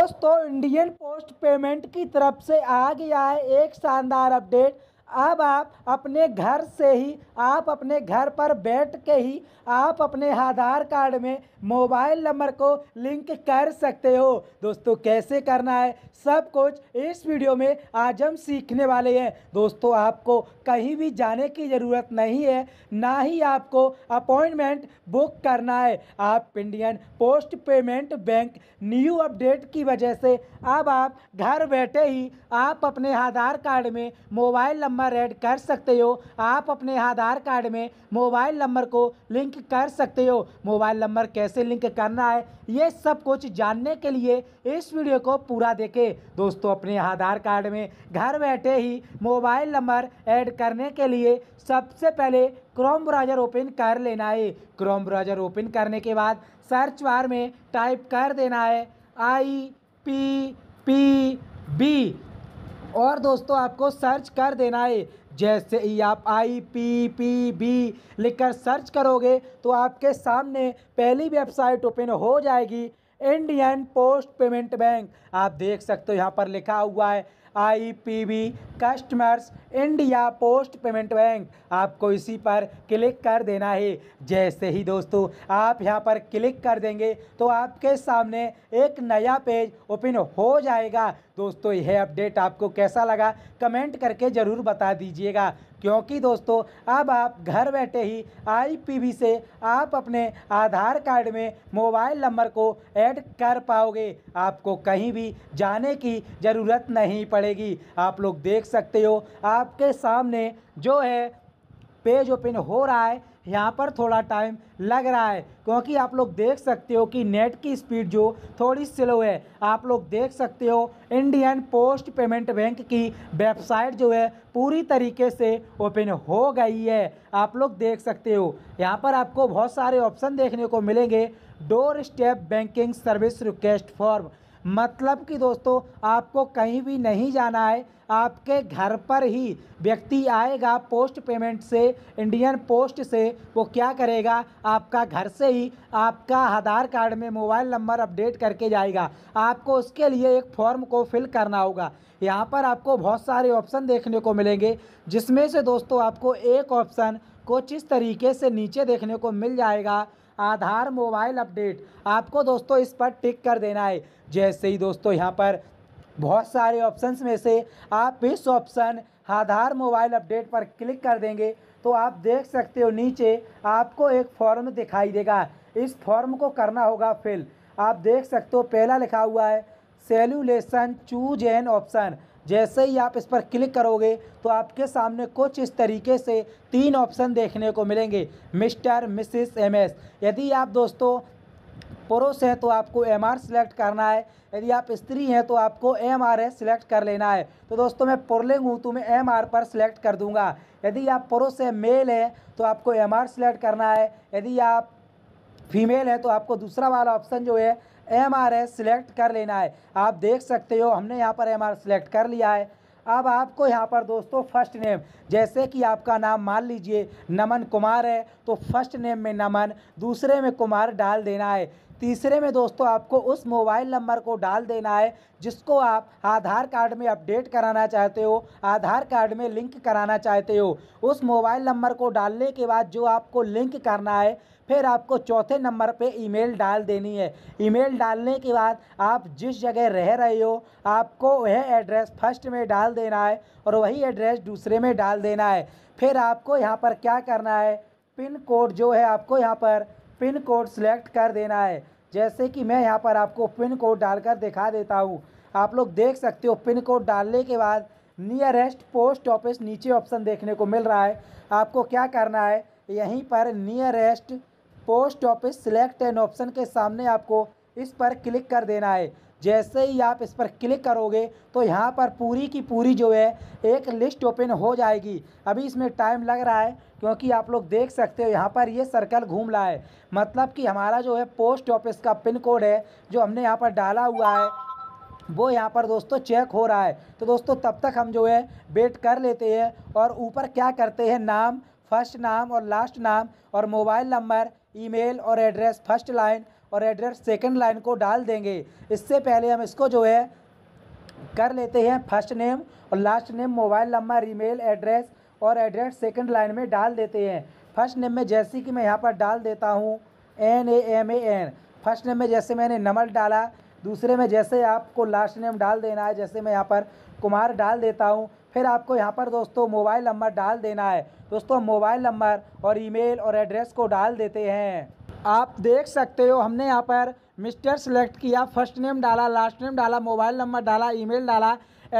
दोस्तों Indian post payment की तरफ से आ गया है एक शानदार अपडेट अब आप अपने घर से ही आप अपने घर पर बैठ के ही आप अपने आधार कार्ड में मोबाइल नंबर को लिंक कर सकते हो दोस्तों कैसे करना है सब कुछ इस वीडियो में आज हम सीखने वाले हैं दोस्तों आपको कहीं भी जाने की ज़रूरत नहीं है ना ही आपको अपॉइंटमेंट बुक करना है आप Indian post payment bank new update की वजह से अब आप घर बैठे ही आप अपने आधार कार्ड में मोबाइल नंबर ऐड कर सकते हो आप अपने आधार कार्ड में मोबाइल नंबर को लिंक कर सकते हो मोबाइल नंबर कैसे कैसे लिंक करना है ये सब कुछ जानने के लिए इस वीडियो को पूरा देखें दोस्तों अपने आधार कार्ड में घर बैठे ही मोबाइल नंबर ऐड करने के लिए सबसे पहले क्रोम ब्राउज़र ओपन कर लेना है क्रोम ब्राउज़र ओपन करने के बाद सर्च बार में टाइप कर देना है आई पी पी बी और दोस्तों आपको सर्च कर देना है जैसे ही आप आई पी पी बी लिखकर सर्च करोगे तो आपके सामने पहली वेबसाइट ओपन हो जाएगी इंडियन पोस्ट पेमेंट बैंक आप देख सकते हो यहाँ पर लिखा हुआ है IPB customers India post payment bank आपको इसी पर क्लिक कर देना है जैसे ही दोस्तों आप यहाँ पर क्लिक कर देंगे तो आपके सामने एक नया पेज ओपन हो जाएगा दोस्तों यह अपडेट आपको कैसा लगा कमेंट करके ज़रूर बता दीजिएगा क्योंकि दोस्तों अब आप घर बैठे ही आईपीवी से आप अपने आधार कार्ड में मोबाइल नंबर को ऐड कर पाओगे आपको कहीं भी जाने की ज़रूरत नहीं पड़ेगी आप लोग देख सकते हो आपके सामने जो है पेज ओपन हो रहा है यहाँ पर थोड़ा टाइम लग रहा है क्योंकि आप लोग देख सकते हो कि नेट की स्पीड जो थोड़ी स्लो है आप लोग देख सकते हो इंडियन पोस्ट पेमेंट बैंक की वेबसाइट जो है पूरी तरीके से ओपन हो गई है आप लोग देख सकते हो यहाँ पर आपको बहुत सारे ऑप्शन देखने को मिलेंगे doorstep banking service request form मतलब कि दोस्तों आपको कहीं भी नहीं जाना है आपके घर पर ही व्यक्ति आएगा पोस्ट पेमेंट से इंडियन पोस्ट से वो क्या करेगा आपका घर से ही आपका आधार कार्ड में मोबाइल नंबर अपडेट करके जाएगा आपको उसके लिए एक फॉर्म को फिल करना होगा यहाँ पर आपको बहुत सारे ऑप्शन देखने को मिलेंगे जिसमें से दोस्तों आपको एक ऑप्शन कुछ इस तरीके से नीचे देखने को मिल जाएगा आधार मोबाइल अपडेट आपको दोस्तों इस पर टिक कर देना है जैसे ही दोस्तों यहाँ पर बहुत सारे ऑप्शंस में से आप इस ऑप्शन आधार मोबाइल अपडेट पर क्लिक कर देंगे तो आप देख सकते हो नीचे आपको एक फॉर्म दिखाई देगा इस फॉर्म को करना होगा फिल आप देख सकते हो पहला लिखा हुआ है सेल्यूलेशन चूज एन ऑप्शन जैसे ही आप इस पर क्लिक करोगे तो आपके सामने कुछ इस तरीके से तीन ऑप्शन देखने को मिलेंगे मिस्टर मिसिस एम एस यदि आप दोस्तों पुरुष हैं तो आपको एम आर सिलेक्ट करना है यदि आप स्त्री हैं तो आपको एम आर एस सिलेक्ट कर लेना है तो दोस्तों मैं पुरलिंग हूँ तो मैं एम आर पर सिलेक्ट कर दूंगा यदि आप पुरुष हैं मेल हैं तो आपको एम आर सेलेक्ट करना है यदि आप फीमेल हैं तो आपको दूसरा वाला ऑप्शन जो है एम आर एस सिलेक्ट कर लेना है आप देख सकते हो हमने यहाँ पर एम आर सिलेक्ट कर लिया है अब आपको यहाँ पर दोस्तों फर्स्ट नेम जैसे कि आपका नाम मान लीजिए नमन कुमार है तो फर्स्ट नेम में नमन दूसरे में कुमार डाल देना है तीसरे में दोस्तों आपको उस मोबाइल नंबर को डाल देना है जिसको आप आधार कार्ड में अपडेट कराना चाहते हो आधार कार्ड में लिंक कराना चाहते हो उस मोबाइल नंबर को डालने के बाद जो आपको लिंक करना है फिर आपको चौथे नंबर पे ईमेल डाल देनी है ईमेल डालने के बाद आप जिस जगह रह रहे हो आपको वह एड्रेस फर्स्ट में डाल देना है और वही एड्रेस दूसरे में डाल देना है फिर आपको यहाँ पर क्या करना है पिन कोड जो है आपको यहाँ पर पिन कोड सिलेक्ट कर देना है जैसे कि मैं यहाँ पर आपको पिन कोड डालकर दिखा देता हूँ आप लोग देख सकते हो पिन कोड डालने के बाद नियरेस्ट पोस्ट ऑफिस नीचे ऑप्शन देखने को मिल रहा है आपको क्या करना है यहीं पर nearest post office select an option के सामने आपको इस पर क्लिक कर देना है जैसे ही आप इस पर क्लिक करोगे तो यहाँ पर पूरी की पूरी जो है एक लिस्ट ओपन हो जाएगी अभी इसमें टाइम लग रहा है क्योंकि आप लोग देख सकते हो यहाँ पर ये सर्कल घूम रहा है मतलब कि हमारा जो है पोस्ट ऑफिस का पिन कोड है जो हमने यहाँ पर डाला हुआ है वो यहाँ पर दोस्तों चेक हो रहा है तो दोस्तों तब तक हम जो है वेट कर लेते हैं और ऊपर क्या करते हैं नाम फर्स्ट नाम और लास्ट नाम और मोबाइल नंबर ईमेल और एड्रेस फर्स्ट लाइन और एड्रेस सेकेंड लाइन को डाल देंगे इससे पहले हम इसको जो है कर लेते हैं फर्स्ट नेम और last name mobile number email address और एड्रेस सेकंड लाइन में डाल देते हैं फर्स्ट नेम में जैसे कि मैं यहाँ पर डाल देता हूँ N A M A N first name में जैसे मैंने नमल डाला दूसरे में जैसे आपको लास्ट नेम डाल देना है जैसे मैं यहाँ पर कुमार डाल देता हूँ फिर आपको यहाँ पर दोस्तों मोबाइल नंबर डाल देना है दोस्तों मोबाइल नंबर और ईमेल और एड्रेस को डाल देते हैं आप देख सकते हो हमने यहाँ पर मिस्टर सेलेक्ट किया फर्स्ट नेम डाला लास्ट नेम डाला मोबाइल नंबर डाला ईमेल डाला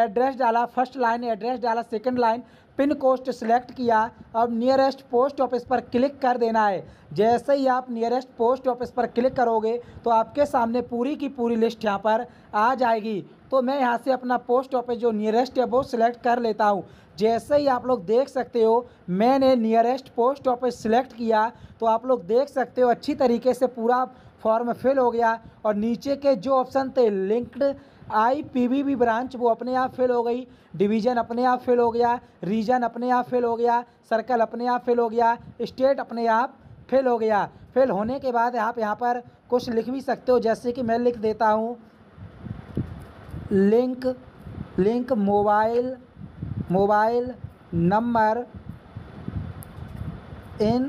एड्रेस डाला फर्स्ट लाइन एड्रेस डाला second line pin code select किया अब नियरेस्ट पोस्ट ऑफिस पर क्लिक कर देना है जैसे ही आप नियरेस्ट पोस्ट ऑफिस पर क्लिक करोगे तो आपके सामने पूरी की पूरी लिस्ट यहाँ पर आ जाएगी तो मैं यहाँ से अपना पोस्ट ऑफिस जो नियरेस्ट है वो सिलेक्ट कर लेता हूँ जैसे ही आप लोग देख सकते हो मैंने नियरेस्ट पोस्ट ऑफिस सिलेक्ट किया तो आप लोग देख सकते हो अच्छी तरीके से पूरा फॉर्म फिल हो गया और नीचे के जो ऑप्शन थे linked I P B B branch वो अपने आप फेल हो गई डिवीज़न अपने आप फेल हो गया रीजन अपने आप फेल हो गया सर्कल अपने आप फेल हो गया स्टेट अपने आप फेल हो गया फेल होने के बाद आप यहाँ पर कुछ लिख भी सकते हो जैसे कि मैं लिख देता हूँ link link mobile mobile number in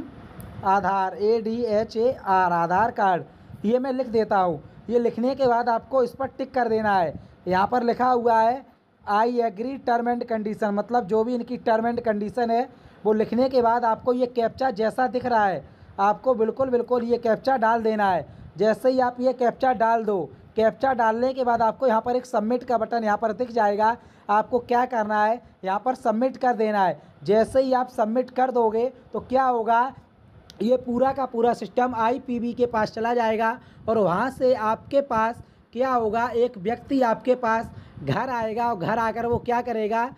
Aadhaar A D H A R Aadhaar card ये मैं लिख देता हूँ ये लिखने के बाद आपको इस पर टिक कर देना है यहाँ पर लिखा हुआ है I agree term and condition मतलब जो भी इनकी टर्म एंड कंडीशन है वो लिखने के बाद आपको ये कैप्चा जैसा दिख रहा है आपको बिल्कुल बिल्कुल ये कैप्चा डाल देना है जैसे ही आप ये कैप्चा डाल दो कैप्चा डालने के बाद आपको यहाँ पर एक सबमिट का बटन यहाँ पर दिख जाएगा आपको क्या करना है यहाँ पर सबमिट कर देना है जैसे ही आप सबमिट कर दोगे तो क्या होगा ये पूरा का पूरा सिस्टम आईपीबी के पास चला जाएगा और वहाँ से आपके पास क्या होगा एक व्यक्ति आपके पास घर आएगा और घर आकर वो क्या करेगा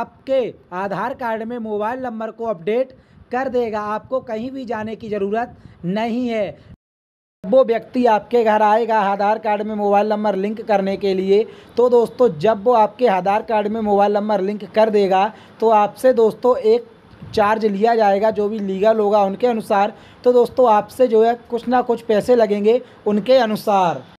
आपके आधार कार्ड में मोबाइल नंबर को अपडेट कर देगा आपको कहीं भी जाने की ज़रूरत नहीं है वो व्यक्ति आपके घर आएगा आधार कार्ड में मोबाइल नंबर लिंक करने के लिए तो दोस्तों जब वो आपके आधार कार्ड में मोबाइल नंबर लिंक कर देगा तो आपसे दोस्तों एक चार्ज लिया जाएगा जो भी लीगल होगा उनके अनुसार तो दोस्तों आपसे जो है कुछ ना कुछ पैसे लगेंगे उनके अनुसार